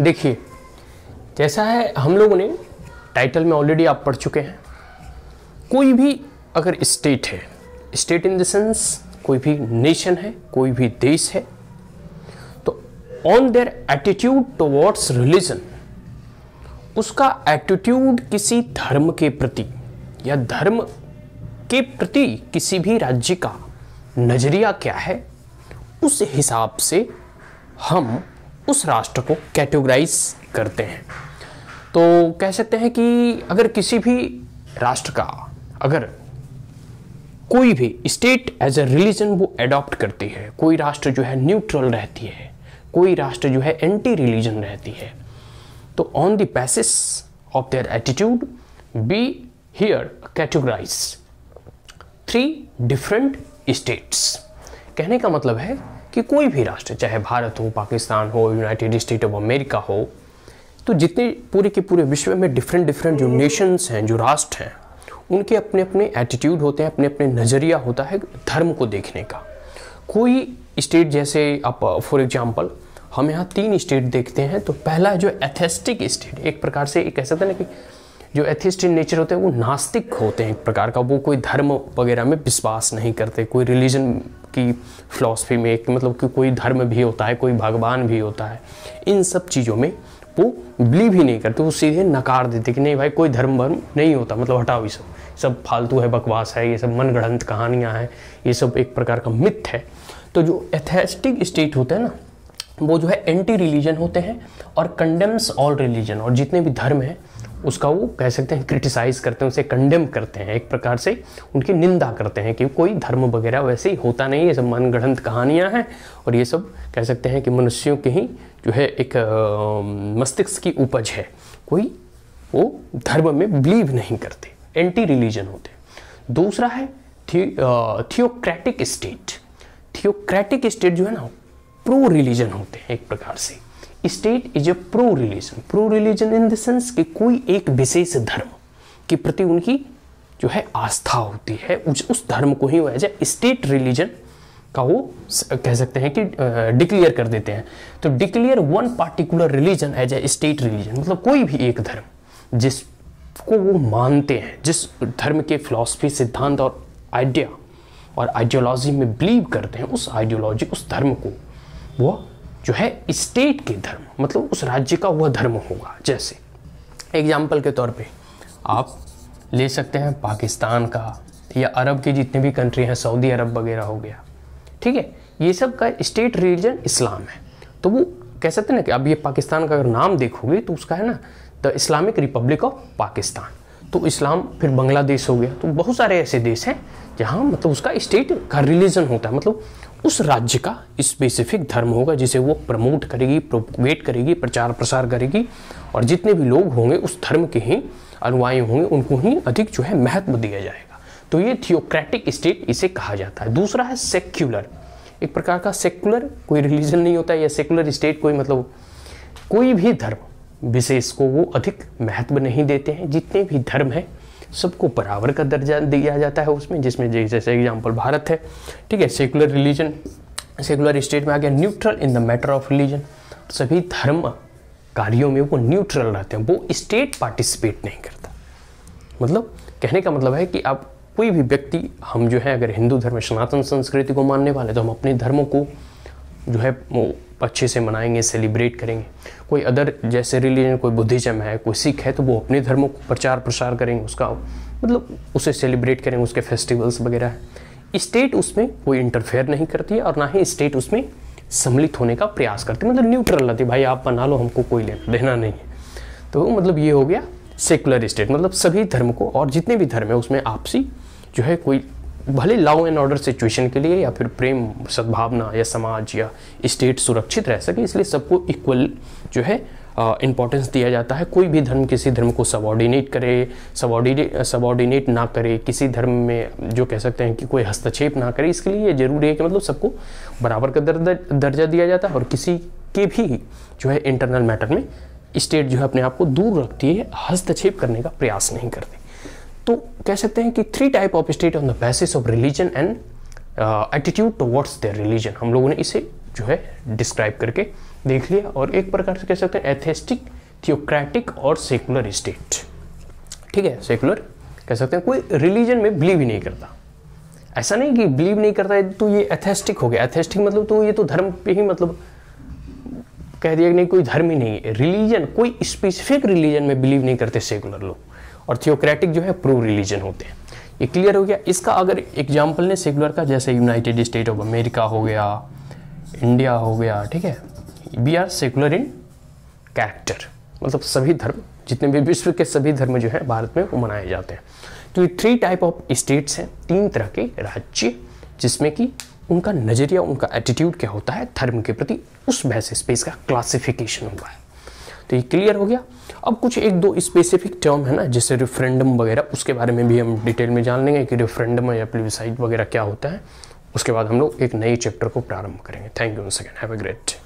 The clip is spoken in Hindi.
देखिए जैसा है हम लोगों ने टाइटल में ऑलरेडी आप पढ़ चुके हैं कोई भी अगर स्टेट है स्टेट इन देंस सेंस कोई भी नेशन है कोई भी देश है तो on their attitude towards religion उसका एटीट्यूड किसी धर्म के प्रति या धर्म के प्रति किसी भी राज्य का नज़रिया क्या है उस हिसाब से हम उस राष्ट्र को कैटेगराइज करते हैं तो कह सकते हैं कि अगर किसी भी राष्ट्र का अगर कोई भी स्टेट एज ए रिलीजन वो एडॉप्ट करती है कोई राष्ट्र जो है न्यूट्रल रहती है कोई राष्ट्र जो है एंटी रिलीजन रहती है तो on the basis of their attitude be here categorise three different states कहने का मतलब है कि कोई भी राष्ट्र चाहे भारत हो पाकिस्तान हो यूनाइटेड स्टेट ऑफ अमेरिका हो तो जितने पूरे के पूरे विश्व में डिफरेंट डिफरेंट जो नेशंस हैं जो राष्ट्र हैं उनके अपने अपने एटीट्यूड होते हैं अपने अपने नज़रिया होता है धर्म को देखने का कोई स्टेट जैसे आप फॉर एग्जांपल हम यहाँ तीन स्टेट देखते हैं तो पहला है जो एथेस्टिक स्टेट एक प्रकार से कह सकते ना कि जो एथिस्टिक नेचर होते हैं वो नास्तिक होते हैं एक प्रकार का वो कोई धर्म वगैरह में विश्वास नहीं करते कोई रिलीजन की फ़िलासफ़ी में एक मतलब कि कोई धर्म भी होता है कोई भगवान भी होता है इन सब चीज़ों में वो बिलीव ही नहीं करते वो सीधे नकार देते कि नहीं भाई कोई धर्म वर्म नहीं होता मतलब हटाओ ये सब सब फालतू है बकवास है ये सब मनगढ़ंत कहानियाँ हैं ये सब एक प्रकार का मिथ है तो जो एथेस्टिक स्टेट होते हैं ना वो जो है एंटी रिलीजन होते हैं और कंडेम्स ऑल रिलीजन और जितने भी धर्म हैं उसका वो कह सकते हैं क्रिटिसाइज़ करते हैं उसे कंडेम करते हैं एक प्रकार से उनकी निंदा करते हैं कि कोई धर्म वगैरह वैसे ही होता नहीं ये सब मनगढ़ंत कहानियाँ हैं और ये सब कह सकते हैं कि मनुष्यों के ही जो है एक मस्तिष्क की उपज है कोई वो धर्म में बिलीव नहीं करते एंटी रिलीजन होते दूसरा है थियोक्रेटिक स्टेट थियोक्रेटिक स्टेट जो है ना प्रो रिलीजन होते हैं एक प्रकार से state is a pro religion pro religion in the sense कि कोई एक विशेष धर्म के प्रति उनकी जो है आस्था होती है उस उस धर्म को ही वो एज ए स्टेट रिलीजन का वो कह सकते हैं कि डिक्लेयर कर देते हैं तो declare one particular religion as a state religion मतलब कोई भी एक धर्म जिसको वो मानते हैं जिस धर्म के फिलॉसफी सिद्धांत और आइडिया और आइडियोलॉजी में बिलीव करते हैं उस आइडियोलॉजी उस धर्म को वो जो है स्टेट के धर्म मतलब उस राज्य का वह धर्म होगा जैसे एग्जाम्पल के तौर पे आप ले सकते हैं पाकिस्तान का या अरब के जितने भी कंट्री हैं सऊदी अरब वगैरह हो गया ठीक है ये सब का स्टेट रिलीजन इस्लाम है तो वो कह सकते हैं ना कि अब ये पाकिस्तान का अगर नाम देखोगे तो उसका है ना the Islamic republic of Pakistan तो इस्लाम फिर बांग्लादेश हो गया तो बहुत सारे ऐसे देश हैं जहाँ मतलब उसका स्टेट का रिलीजन होता है मतलब उस राज्य का स्पेसिफिक धर्म होगा जिसे वो प्रमोट करेगी प्रोपोगेट करेगी प्रचार प्रसार करेगी और जितने भी लोग होंगे उस धर्म के ही अनुयायी होंगे उनको ही अधिक जो है महत्व दिया जाएगा तो ये थियोक्रेटिक स्टेट इसे कहा जाता है दूसरा है सेक्युलर एक प्रकार का सेक्युलर कोई रिलीजन नहीं होता या सेक्युलर स्टेट कोई मतलब कोई भी धर्म विशेष को वो अधिक महत्व नहीं देते हैं जितने भी धर्म हैं सबको बराबर का दर्जा दिया जाता है उसमें जिसमें जैसे एग्जाम्पल भारत है ठीक है सेकुलर रिलीजन सेकुलर स्टेट में आ गया neutral in the matter of religion सभी धर्म कार्यों में वो न्यूट्रल रहते हैं वो स्टेट पार्टिसिपेट नहीं करता मतलब कहने का मतलब है कि आप कोई भी व्यक्ति हम जो है अगर हिंदू धर्म सनातन संस्कृति को मानने वाले तो हम अपने धर्मों को जो है अच्छे से मनाएंगे सेलिब्रेट करेंगे कोई अदर जैसे रिलीजन कोई बुद्धिज़्म है कोई सिख है तो वो अपने धर्मों को प्रचार प्रसार करेंगे उसका मतलब उसे सेलिब्रेट करेंगे उसके फेस्टिवल्स वगैरह स्टेट उसमें कोई इंटरफेयर नहीं करती है और ना ही स्टेट उसमें सम्मिलित होने का प्रयास करती है मतलब न्यूट्रल रहती है भाई आप बना लो हमको कोई लेना देना नहीं है तो मतलब ये हो गया सेकुलर स्टेट मतलब सभी धर्म को और जितने भी धर्म है उसमें आपसी जो है कोई भले लॉ एंड ऑर्डर सिचुएशन के लिए या फिर प्रेम सद्भावना या समाज या स्टेट सुरक्षित रह सके इसलिए सबको इक्वल जो है इंपॉर्टेंस दिया जाता है कोई भी धर्म किसी धर्म को सबॉर्डिनेट करे सबॉर्डिनेट सबॉर्डिनेट ना करे किसी धर्म में जो कह सकते हैं कि कोई हस्तक्षेप ना करे इसके लिए ये ज़रूरी है कि मतलब सबको बराबर का दर्जा दिया जाता है और किसी के भी जो है इंटरनल मैटर में स्टेट जो है अपने आप को दूर रखती है हस्तक्षेप करने का प्रयास नहीं करती तो कह सकते हैं कि three type of state on the basis of religion and attitude towards their religion हम लोगों ने इसे जो है डिस्क्राइब करके देख लिया और एक प्रकार से कह सकते हैं एथेस्टिक थियोक्रेटिक और सेकुलर स्टेट ठीक है सेकुलर कह सकते हैं कोई रिलीजन में बिलीव ही नहीं करता ऐसा नहीं कि बिलीव नहीं करता है तो ये एथेस्टिक हो गया एथेस्टिक मतलब तो ये तो धर्म पे ही मतलब कह दिया कि नहीं कोई धर्म ही नहीं है रिलीजन कोई स्पेसिफिक रिलीजन में बिलीव नहीं करते सेकुलर लोग और थियोक्रेटिक जो है प्रो रिलीजन होते हैं ये क्लियर हो गया इसका अगर एग्जाम्पल ने सेकुलर का जैसे यूनाइटेड स्टेट ऑफ अमेरिका हो गया इंडिया हो गया ठीक है we are secular in character मतलब सभी धर्म जितने भी विश्व के सभी धर्म जो है भारत में वो मनाए जाते हैं तो ये थ्री टाइप ऑफ स्टेट्स हैं तीन तरह के राज्य जिसमें कि उनका नज़रिया उनका एटीट्यूड क्या होता है धर्म के प्रति उस बेसिस पे इसका क्लासिफिकेशन हुआ है तो ये क्लियर हो गया अब कुछ एक दो स्पेसिफिक टर्म है ना जैसे रेफरेंडम वगैरह उसके बारे में भी हम डिटेल में जान लेंगे कि रेफरेंडम या प्लीविसाइड वगैरह क्या होता है उसके बाद हम लोग एक नए चैप्टर को प्रारंभ करेंगे thank you second have a great